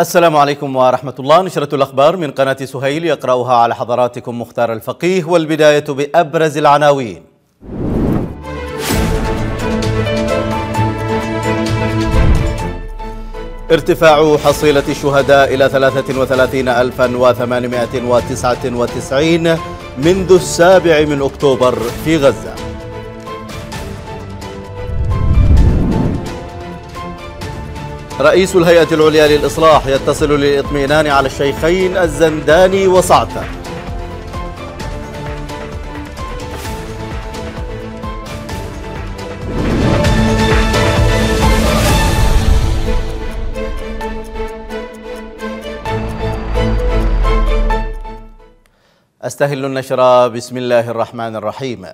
السلام عليكم ورحمة الله نشرة الأخبار من قناة سهيل يقرأها على حضراتكم مختار الفقيه والبداية بأبرز العناوين ارتفاع حصيلة الشهداء إلى 33899 منذ السابع من أكتوبر في غزة رئيس الهيئة العليا للإصلاح يتصل للإطمئنان على الشيخين الزنداني وصعته أستهل النشر بسم الله الرحمن الرحيم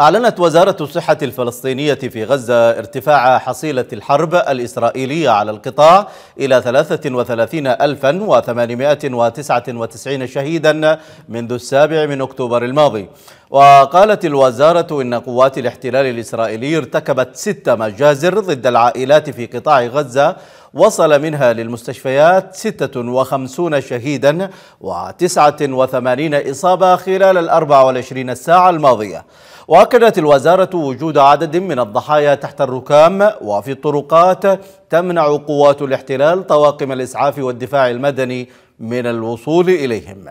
أعلنت وزارة الصحة الفلسطينية في غزة ارتفاع حصيلة الحرب الإسرائيلية على القطاع إلى 33899 شهيدا منذ السابع من أكتوبر الماضي وقالت الوزارة إن قوات الاحتلال الإسرائيلي ارتكبت ست مجازر ضد العائلات في قطاع غزة وصل منها للمستشفيات 56 شهيدا و89 إصابة خلال ال 24 ساعة الماضية وأكدت الوزارة وجود عدد من الضحايا تحت الركام وفي الطرقات تمنع قوات الاحتلال طواقم الإسعاف والدفاع المدني من الوصول إليهم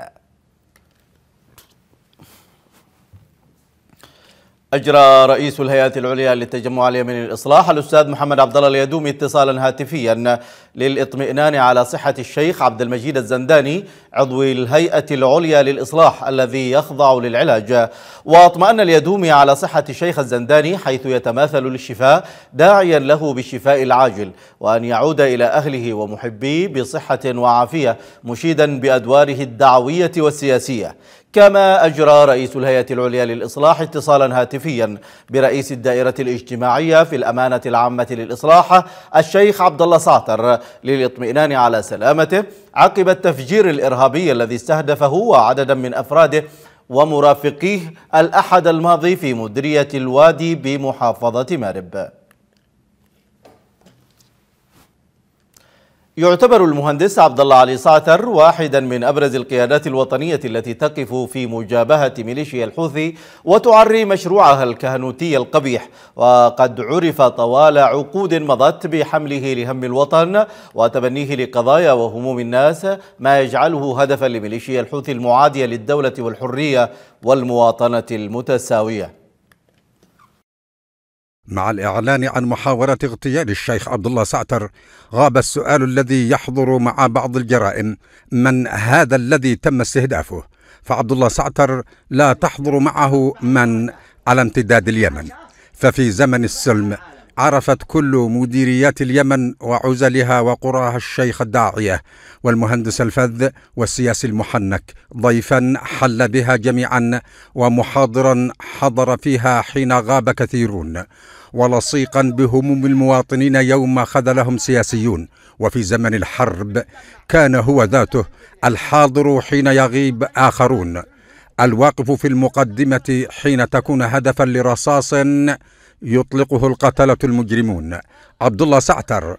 أجرى رئيس الهيئة العليا للتجمع اليمني للإصلاح الأستاذ محمد عبد الله اليدومي اتصالا هاتفيا للإطمئنان على صحة الشيخ عبد المجيد الزنداني عضو الهيئة العليا للإصلاح الذي يخضع للعلاج واطمأن اليدومي على صحة الشيخ الزنداني حيث يتماثل للشفاء داعيا له بالشفاء العاجل وأن يعود إلى أهله ومحبيه بصحة وعافية مشيدا بأدواره الدعوية والسياسية كما أجرى رئيس الهيئة العليا للإصلاح اتصالا هاتفيا برئيس الدائرة الاجتماعية في الأمانة العامة للإصلاح الشيخ عبد الله ساتر للاطمئنان على سلامته عقب التفجير الإرهابي الذي استهدفه وعددا من أفراده ومرافقيه الأحد الماضي في مدرية الوادي بمحافظة مارب يعتبر المهندس عبد الله علي صعتر واحدا من ابرز القيادات الوطنيه التي تقف في مجابهه ميليشيا الحوثي وتعري مشروعها الكهنوتي القبيح وقد عرف طوال عقود مضت بحمله لهم الوطن وتبنيه لقضايا وهموم الناس ما يجعله هدفا لميليشيا الحوثي المعاديه للدوله والحريه والمواطنه المتساويه مع الإعلان عن محاولة اغتيال الشيخ عبد الله سعتر غاب السؤال الذي يحضر مع بعض الجرائم من هذا الذي تم استهدافه فعبد الله سعتر لا تحضر معه من على امتداد اليمن ففي زمن السلم عرفت كل مديريات اليمن وعزلها وقراها الشيخ الداعية والمهندس الفذ والسياسي المحنك ضيفا حل بها جميعا ومحاضرا حضر فيها حين غاب كثيرون ولصيقا بهموم المواطنين يوم خذلهم سياسيون وفي زمن الحرب كان هو ذاته الحاضر حين يغيب اخرون الواقف في المقدمه حين تكون هدفا لرصاص يطلقه القتله المجرمون عبد الله سعتر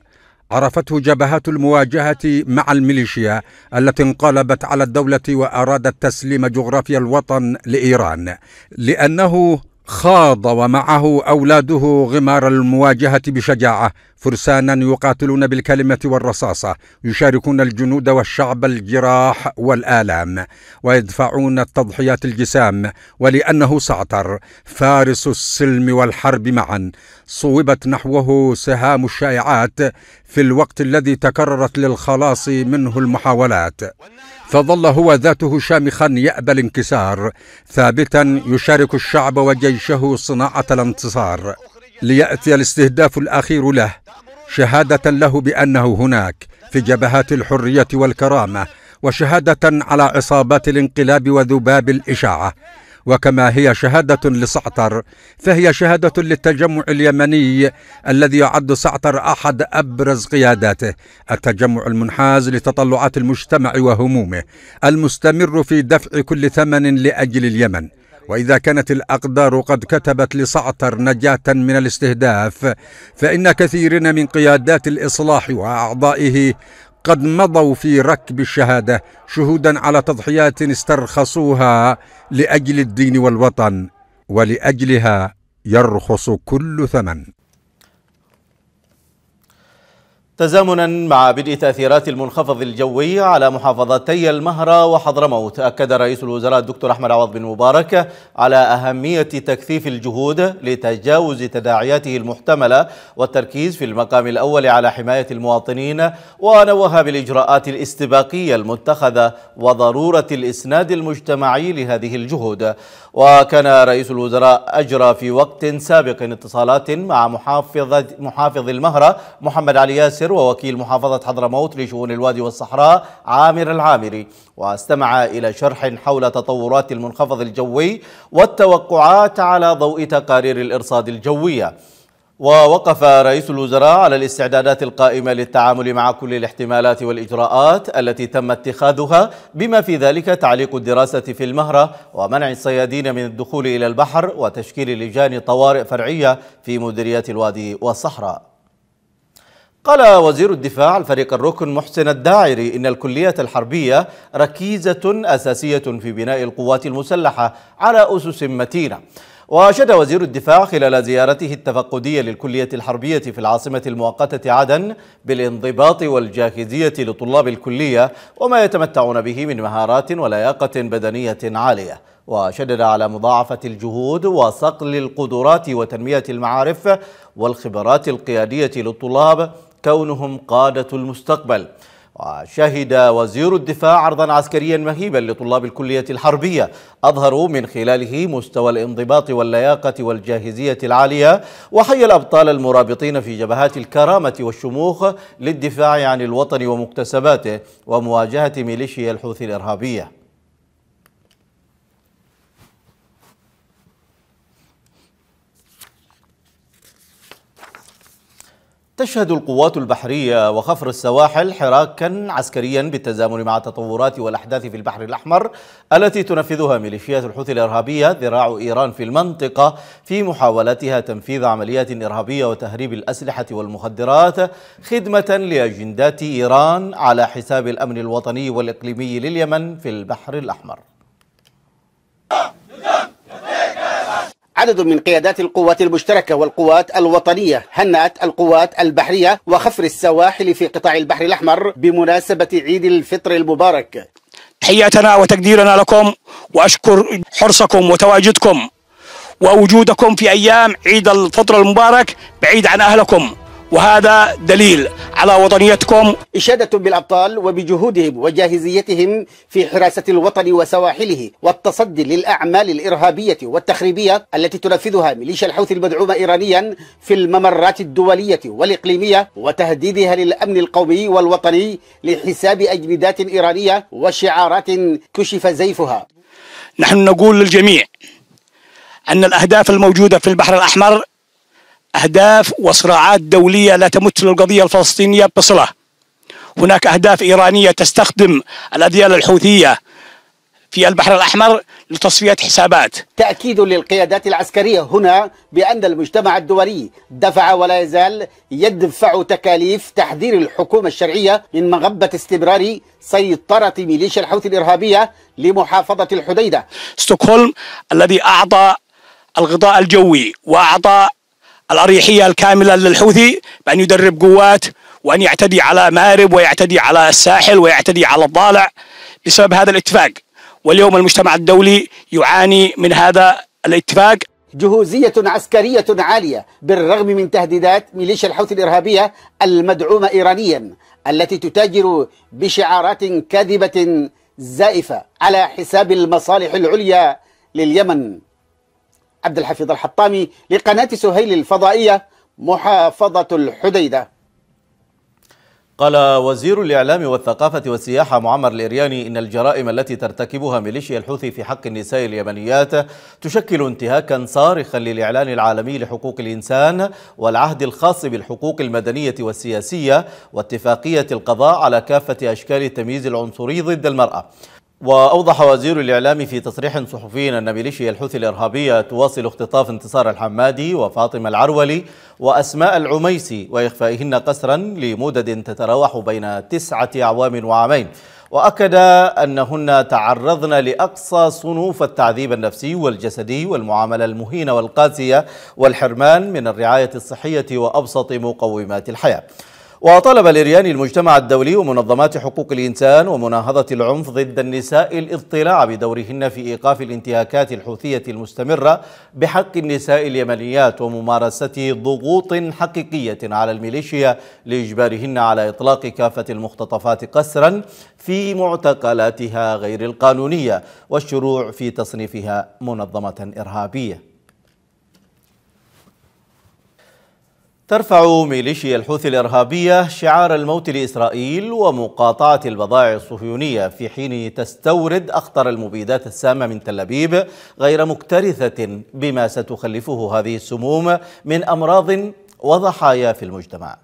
عرفته جبهات المواجهة مع الميليشيا التي انقلبت على الدولة وأرادت تسليم جغرافيا الوطن لإيران لأنه خاض ومعه اولاده غمار المواجهه بشجاعه فرسانا يقاتلون بالكلمه والرصاصه يشاركون الجنود والشعب الجراح والالام ويدفعون التضحيات الجسام ولانه سعتر فارس السلم والحرب معا صوبت نحوه سهام الشائعات في الوقت الذي تكررت للخلاص منه المحاولات فظل هو ذاته شامخا يأبى الانكسار ثابتا يشارك الشعب وجيشه صناعة الانتصار ليأتي الاستهداف الأخير له شهادة له بأنه هناك في جبهات الحرية والكرامة وشهادة على عصابات الانقلاب وذباب الإشاعة وكما هي شهادة لسعتر فهي شهادة للتجمع اليمني الذي يعد سعتر أحد أبرز قياداته التجمع المنحاز لتطلعات المجتمع وهمومه المستمر في دفع كل ثمن لأجل اليمن وإذا كانت الأقدار قد كتبت لسعتر نجاة من الاستهداف فإن كثيرين من قيادات الإصلاح وأعضائه قد مضوا في ركب الشهاده شهودا على تضحيات استرخصوها لاجل الدين والوطن ولاجلها يرخص كل ثمن تزامنا مع بدء تأثيرات المنخفض الجوي على محافظتي المهرة وحضرموت أكد رئيس الوزراء الدكتور أحمد عوض بن مبارك على أهمية تكثيف الجهود لتجاوز تداعياته المحتملة والتركيز في المقام الأول على حماية المواطنين ونوه بالإجراءات الاستباقية المتخذة وضرورة الإسناد المجتمعي لهذه الجهود وكان رئيس الوزراء أجرى في وقت سابق اتصالات مع محافظ, محافظ المهرة محمد علي ياسر الناصر ووكيل محافظة حضرموت لشؤون الوادي والصحراء عامر العامري واستمع إلى شرح حول تطورات المنخفض الجوي والتوقعات على ضوء تقارير الإرصاد الجوية ووقف رئيس الوزراء على الاستعدادات القائمة للتعامل مع كل الاحتمالات والإجراءات التي تم اتخاذها بما في ذلك تعليق الدراسة في المهرة ومنع الصيادين من الدخول إلى البحر وتشكيل لجان طوارئ فرعية في مديريات الوادي والصحراء قال وزير الدفاع الفريق الركن محسن الداعري إن الكلية الحربية ركيزة أساسية في بناء القوات المسلحة على أسس متينة وأشد وزير الدفاع خلال زيارته التفقدية للكلية الحربية في العاصمة المؤقتة عدن بالانضباط والجاهزية لطلاب الكلية وما يتمتعون به من مهارات ولياقة بدنية عالية وشدد على مضاعفة الجهود وصقل القدرات وتنمية المعارف والخبرات القيادية للطلاب كونهم قادة المستقبل وشهد وزير الدفاع عرضا عسكريا مهيبا لطلاب الكلية الحربية أظهروا من خلاله مستوى الانضباط واللياقة والجاهزية العالية وحي الأبطال المرابطين في جبهات الكرامة والشموخ للدفاع عن الوطن ومكتسباته ومواجهة ميليشيا الحوثي الإرهابية تشهد القوات البحرية وخفر السواحل حراكا عسكريا بالتزامن مع التطورات والأحداث في البحر الأحمر التي تنفذها ميليشيات الحوثي الإرهابية ذراع إيران في المنطقة في محاولتها تنفيذ عمليات إرهابية وتهريب الأسلحة والمخدرات خدمة لأجندات إيران على حساب الأمن الوطني والإقليمي لليمن في البحر الأحمر عدد من قيادات القوات المشتركة والقوات الوطنية هنأت القوات البحرية وخفر السواحل في قطاع البحر الأحمر بمناسبة عيد الفطر المبارك تحياتنا وتقديرنا لكم وأشكر حرصكم وتواجدكم ووجودكم في أيام عيد الفطر المبارك بعيد عن أهلكم وهذا دليل على وطنيتكم إشادة بالأبطال وبجهودهم وجاهزيتهم في حراسة الوطن وسواحله والتصدي للأعمال الإرهابية والتخريبية التي تنفذها ميليشيا الحوثي المدعومة إيرانيا في الممرات الدولية والإقليمية وتهديدها للأمن القومي والوطني لحساب أجندات إيرانية وشعارات كشف زيفها نحن نقول للجميع أن الأهداف الموجودة في البحر الأحمر أهداف وصراعات دولية لا تمت للقضية الفلسطينية بصلة هناك أهداف إيرانية تستخدم الأديان الحوثية في البحر الأحمر لتصفية حسابات تأكيد للقيادات العسكرية هنا بأن المجتمع الدولي دفع ولا يزال يدفع تكاليف تحذير الحكومة الشرعية من مغبة استمرار سيطرة ميليشيا الحوثي الإرهابية لمحافظة الحديدة ستوكهولم الذي أعطى الغطاء الجوي وأعطى الأريحية الكاملة للحوثي بأن يدرب قوات وأن يعتدي على مارب ويعتدي على الساحل ويعتدي على الضالع بسبب هذا الاتفاق واليوم المجتمع الدولي يعاني من هذا الاتفاق جهوزية عسكرية عالية بالرغم من تهديدات ميليشيا الحوثي الإرهابية المدعومة إيرانيا التي تتاجر بشعارات كاذبة زائفة على حساب المصالح العليا لليمن عبد الحفيظ الحطامي لقناة سهيل الفضائية محافظة الحديدة قال وزير الإعلام والثقافة والسياحة معمر الإرياني إن الجرائم التي ترتكبها ميليشيا الحوثي في حق النساء اليمنيات تشكل انتهاكا صارخا للإعلان العالمي لحقوق الإنسان والعهد الخاص بالحقوق المدنية والسياسية واتفاقية القضاء على كافة أشكال التمييز العنصري ضد المرأة وأوضح وزير الإعلام في تصريح صحفي أن ميليشيا الحوثي الإرهابية تواصل اختطاف انتصار الحمادي وفاطمة العرولي وأسماء العميسي وإخفائهن قسرا لمدد تتراوح بين تسعة أعوام وعامين وأكد أنهن تعرضن لأقصى صنوف التعذيب النفسي والجسدي والمعاملة المهينة والقاسية والحرمان من الرعاية الصحية وأبسط مقومات الحياة وطلب الإريان المجتمع الدولي ومنظمات حقوق الإنسان ومناهضة العنف ضد النساء الاطلاع بدورهن في إيقاف الانتهاكات الحوثية المستمرة بحق النساء اليمنيات وممارسة ضغوط حقيقية على الميليشيا لإجبارهن على إطلاق كافة المختطفات قسرا في معتقلاتها غير القانونية والشروع في تصنيفها منظمة إرهابية ترفع ميليشيا الحوثي الإرهابية شعار الموت لإسرائيل ومقاطعة البضائع الصهيونية في حين تستورد أخطر المبيدات السامة من تل أبيب غير مكترثة بما ستخلفه هذه السموم من أمراض وضحايا في المجتمع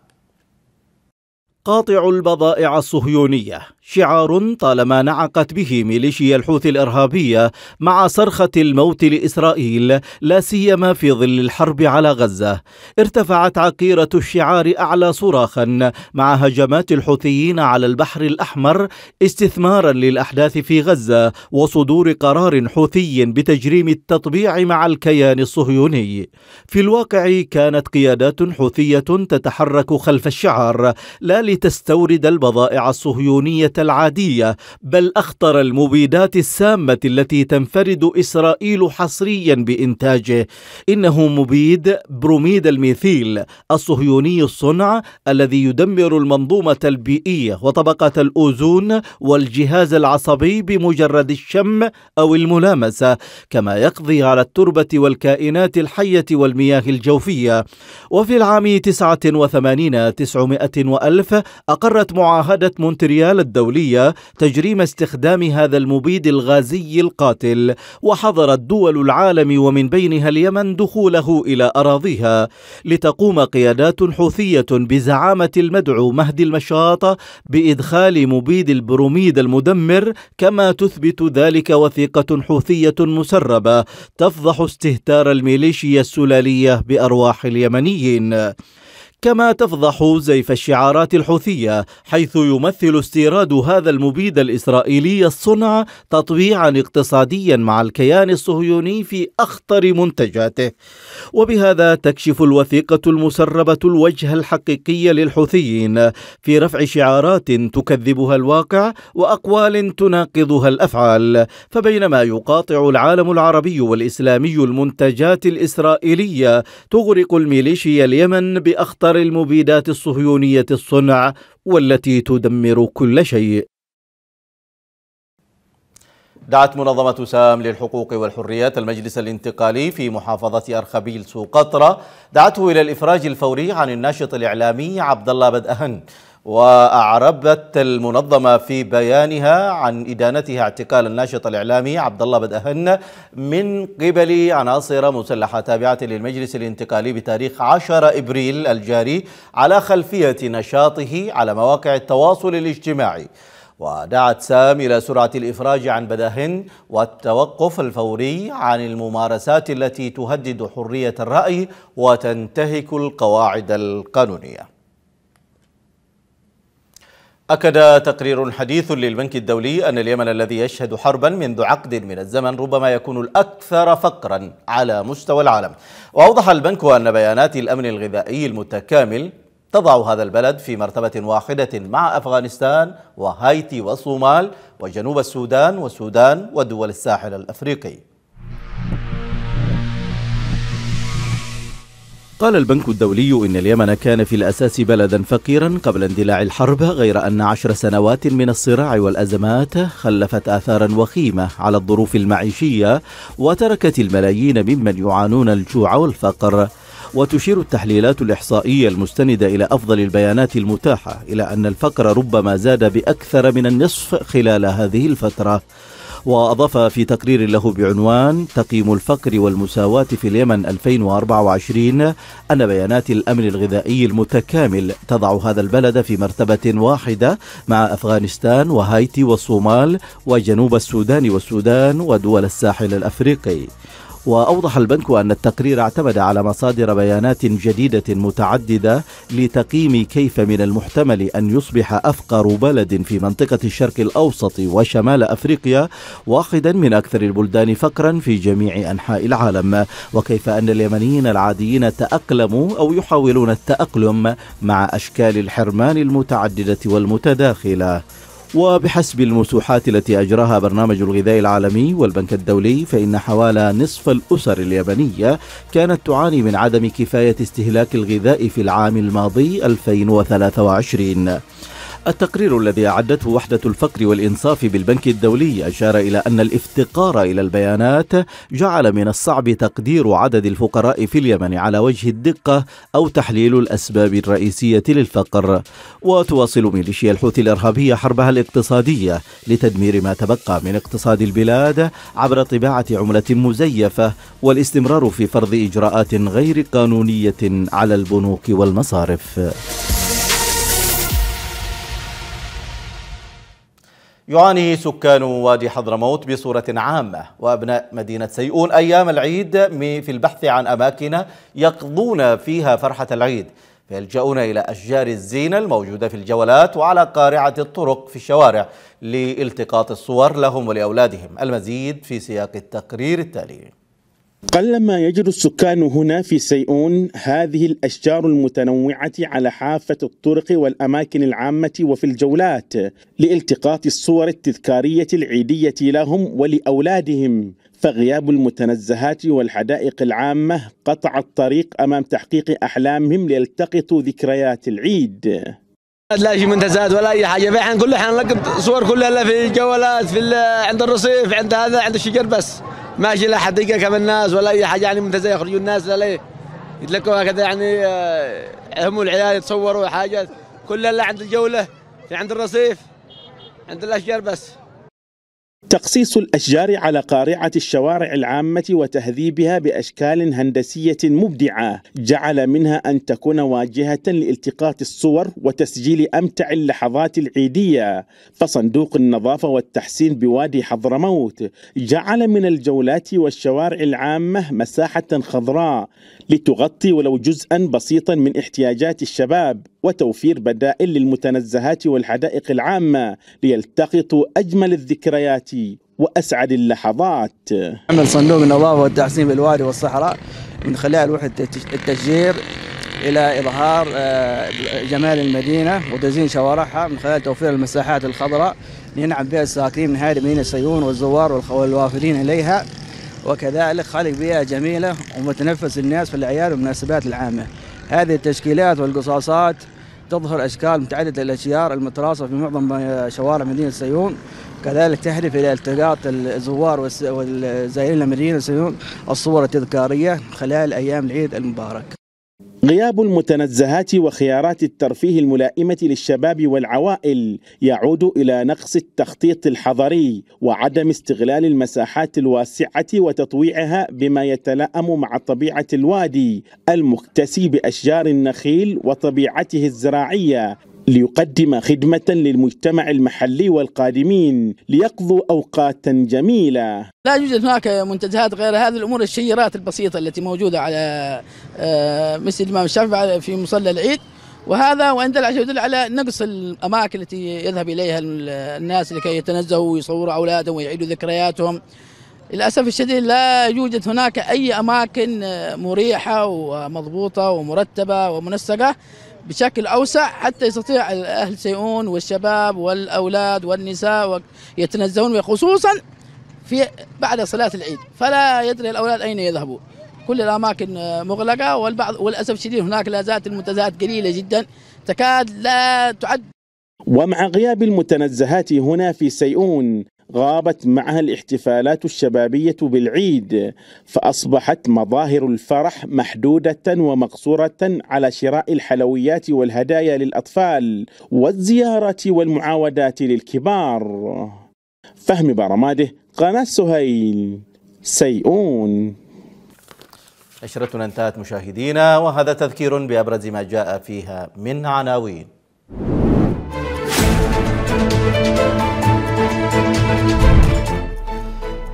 قاطع البضائع الصهيونية شعار طالما نعقت به ميليشيا الحوثي الارهابيه مع صرخه الموت لاسرائيل لا سيما في ظل الحرب على غزه ارتفعت عقيره الشعار اعلى صراخا مع هجمات الحوثيين على البحر الاحمر استثمارا للاحداث في غزه وصدور قرار حوثي بتجريم التطبيع مع الكيان الصهيوني في الواقع كانت قيادات حوثيه تتحرك خلف الشعار لا لتستورد البضائع الصهيونيه العادية بل أخطر المبيدات السامة التي تنفرد إسرائيل حصريا بإنتاجه إنه مبيد بروميد الميثيل الصهيوني الصنع الذي يدمر المنظومة البيئية وطبقة الأوزون والجهاز العصبي بمجرد الشم أو الملامسة كما يقضي على التربة والكائنات الحية والمياه الجوفية وفي العام 89 900 وألف أقرت معاهدة مونتريال الدولية الدولية تجريم استخدام هذا المبيد الغازي القاتل وحظرت دول العالم ومن بينها اليمن دخوله إلى أراضيها لتقوم قيادات حوثية بزعامة المدعو مهدي المشاط بإدخال مبيد البروميد المدمر كما تثبت ذلك وثيقة حوثية مسربة تفضح استهتار الميليشيا السلالية بأرواح اليمنيين كما تفضح زيف الشعارات الحوثية حيث يمثل استيراد هذا المبيد الإسرائيلي الصنع تطبيعا اقتصاديا مع الكيان الصهيوني في أخطر منتجاته وبهذا تكشف الوثيقة المسربة الوجه الحقيقي للحوثيين في رفع شعارات تكذبها الواقع وأقوال تناقضها الأفعال فبينما يقاطع العالم العربي والإسلامي المنتجات الإسرائيلية تغرق الميليشيا اليمن بأخطر انهيار المبيدات الصهيونية الصنع والتي تدمر كل شيء دعت منظمة سام للحقوق والحريات المجلس الانتقالي في محافظة أرخبيل سوقطرة دعته إلى الإفراج الفوري عن الناشط الإعلامي عبد الله بدأهن وأعربت المنظمة في بيانها عن إدانتها اعتقال الناشط الإعلامي عبد الله بدأهن من قبل عناصر مسلحة تابعة للمجلس الانتقالي بتاريخ 10 إبريل الجاري على خلفية نشاطه على مواقع التواصل الاجتماعي ودعت سام إلى سرعة الإفراج عن بدهن والتوقف الفوري عن الممارسات التي تهدد حرية الرأي وتنتهك القواعد القانونية أكد تقرير حديث للبنك الدولي أن اليمن الذي يشهد حربا منذ عقد من الزمن ربما يكون الأكثر فقرا على مستوى العالم وأوضح البنك أن بيانات الأمن الغذائي المتكامل تضع هذا البلد في مرتبة واحدة مع أفغانستان وهايتي والصومال وجنوب السودان والسودان ودول الساحل الأفريقي قال البنك الدولي إن اليمن كان في الأساس بلدا فقيرا قبل اندلاع الحرب غير أن عشر سنوات من الصراع والأزمات خلفت آثارا وخيمة على الظروف المعيشية وتركت الملايين ممن يعانون الجوع والفقر وتشير التحليلات الإحصائية المستندة إلى أفضل البيانات المتاحة إلى أن الفقر ربما زاد بأكثر من النصف خلال هذه الفترة وأضاف في تقرير له بعنوان تقييم الفقر والمساواة في اليمن 2024 أن بيانات الأمن الغذائي المتكامل تضع هذا البلد في مرتبة واحدة مع أفغانستان وهايتي والصومال وجنوب السودان والسودان ودول الساحل الأفريقي وأوضح البنك أن التقرير اعتمد على مصادر بيانات جديدة متعددة لتقييم كيف من المحتمل أن يصبح أفقر بلد في منطقة الشرق الأوسط وشمال أفريقيا واحدا من أكثر البلدان فقرا في جميع أنحاء العالم وكيف أن اليمنيين العاديين تأقلموا أو يحاولون التأقلم مع أشكال الحرمان المتعددة والمتداخلة وبحسب المسوحات التي أجراها برنامج الغذاء العالمي والبنك الدولي فإن حوالي نصف الأسر اليابانية كانت تعاني من عدم كفاية استهلاك الغذاء في العام الماضي 2023 التقرير الذي أعدته وحدة الفقر والإنصاف بالبنك الدولي أشار إلى أن الافتقار إلى البيانات جعل من الصعب تقدير عدد الفقراء في اليمن على وجه الدقة أو تحليل الأسباب الرئيسية للفقر وتواصل ميليشيا الحوثي الإرهابية حربها الاقتصادية لتدمير ما تبقى من اقتصاد البلاد عبر طباعة عملة مزيفة والاستمرار في فرض إجراءات غير قانونية على البنوك والمصارف يعاني سكان وادي حضرموت بصورة عامة وأبناء مدينة سيئون أيام العيد في البحث عن أماكن يقضون فيها فرحة العيد فيلجؤون إلى أشجار الزينة الموجودة في الجولات وعلى قارعة الطرق في الشوارع لالتقاط الصور لهم ولأولادهم المزيد في سياق التقرير التالي قلما يجد السكان هنا في سيئون هذه الأشجار المتنوعة على حافة الطرق والأماكن العامة وفي الجولات لالتقاط الصور التذكارية العيدية لهم ولأولادهم فغياب المتنزهات والحدائق العامة قطع الطريق أمام تحقيق أحلامهم ليلتقطوا ذكريات العيد لا شيء منتزهات ولا اي حاجه نقول كله احنا نلقط صور كلها في الجولات في عند الرصيف عند هذا عند الشجر بس ماشي لا حد من الناس ولا اي حاجه يعني منتزه يخرجوا الناس لا ليه هكذا يعني آه، هم العيال يتصوروا حاجات كل اللي عند الجوله في عند الرصيف عند الاشجار بس تقصيص الأشجار على قارعة الشوارع العامة وتهذيبها بأشكال هندسية مبدعة جعل منها أن تكون واجهة لالتقاط الصور وتسجيل أمتع اللحظات العيدية فصندوق النظافة والتحسين بوادي حضرموت جعل من الجولات والشوارع العامة مساحة خضراء لتغطي ولو جزءا بسيطا من احتياجات الشباب وتوفير بدائل للمتنزهات والحدائق العامة ليلتقطوا أجمل الذكريات وأسعد اللحظات عمل صندوق النظافة والتحسين بالوادي والصحراء من خلال وحدة التشجير الى اظهار آه، جمال المدينه وتزيين شوارعها من خلال توفير المساحات الخضراء لينعم بها الساكنين من هذه المدينة سيون والزوار والوافدين اليها وكذلك خلق بيئه جميله ومتنفس الناس في الاعياد والمناسبات العامه. هذه التشكيلات والقصاصات تظهر أشكال متعددة الاشجار المتراصة في معظم شوارع مدينة سيون كذلك تهدف إلى التقاط الزوار والزائرين لمدينه سيون الصور التذكارية خلال أيام العيد المبارك غياب المتنزهات وخيارات الترفيه الملائمة للشباب والعوائل يعود إلى نقص التخطيط الحضري وعدم استغلال المساحات الواسعة وتطويعها بما يتلائم مع طبيعة الوادي المكتسي بأشجار النخيل وطبيعته الزراعية ليقدم خدمة للمجتمع المحلي والقادمين ليقضوا أوقاتا جميلة لا يوجد هناك منتزهات غير هذه الأمور الشيرات البسيطة التي موجودة على آه، مسجد الإمام الشافعي في مصلى العيد وهذا وان دل يدل على نقص الاماكن التي يذهب اليها الناس لكي يتنزهوا ويصوروا اولادهم ويعيدوا ذكرياتهم للاسف الشديد لا يوجد هناك اي اماكن آه، مريحه ومضبوطه ومرتبه ومنسقه بشكل أوسع حتى يستطيع الأهل سيئون والشباب والأولاد والنساء يتنزهون وخصوصا في بعد صلاة العيد فلا يدري الأولاد أين يذهبوا كل الأماكن مغلقة والبعض وللأسف الشديد هناك لا زالت المنتزهات قليلة جدا تكاد لا تعد ومع غياب المتنزهات هنا في سيئون غابت معها الاحتفالات الشبابيه بالعيد فاصبحت مظاهر الفرح محدوده ومقصوره على شراء الحلويات والهدايا للاطفال والزيارات والمعاودات للكبار فهم برماده قناه سهيل سيئون نشرتنا انتهت مشاهدينا وهذا تذكير بابرز ما جاء فيها من عناوين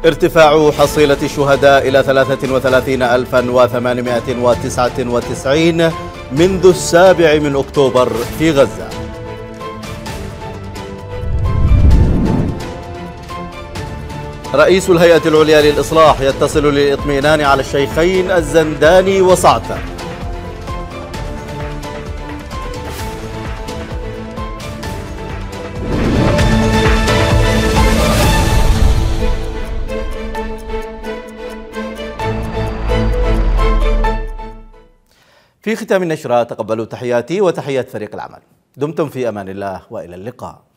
ارتفاع حصيلة الشهداء إلى 33899 منذ السابع من أكتوبر في غزة رئيس الهيئة العليا للإصلاح يتصل للإطمئنان على الشيخين الزنداني وصعتر في ختام النشرة تقبلوا تحياتي وتحيات فريق العمل دمتم في أمان الله وإلى اللقاء